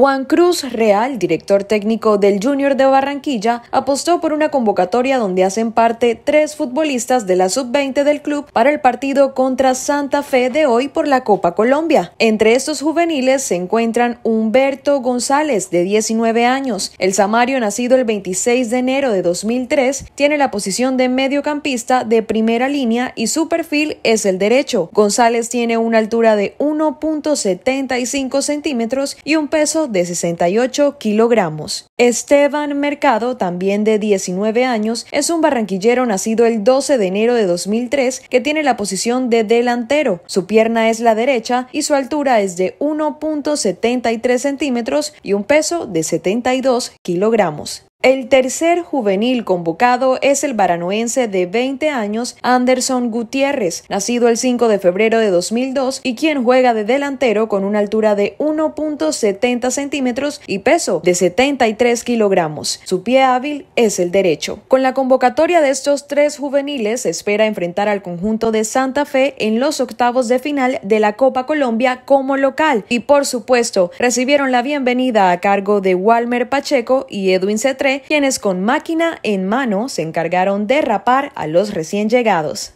Juan Cruz Real, director técnico del Junior de Barranquilla, apostó por una convocatoria donde hacen parte tres futbolistas de la sub-20 del club para el partido contra Santa Fe de hoy por la Copa Colombia. Entre estos juveniles se encuentran Humberto González, de 19 años. El Samario, nacido el 26 de enero de 2003, tiene la posición de mediocampista de primera línea y su perfil es el derecho. González tiene una altura de 1.75 centímetros y un peso de 68 kilogramos. Esteban Mercado, también de 19 años, es un barranquillero nacido el 12 de enero de 2003 que tiene la posición de delantero. Su pierna es la derecha y su altura es de 1.73 centímetros y un peso de 72 kilogramos. El tercer juvenil convocado es el baranoense de 20 años Anderson Gutiérrez, nacido el 5 de febrero de 2002 y quien juega de delantero con una altura de 1.70 centímetros y peso de 73 kilogramos. Su pie hábil es el derecho. Con la convocatoria de estos tres juveniles se espera enfrentar al conjunto de Santa Fe en los octavos de final de la Copa Colombia como local y por supuesto recibieron la bienvenida a cargo de Walmer Pacheco y Edwin quienes con máquina en mano se encargaron de rapar a los recién llegados.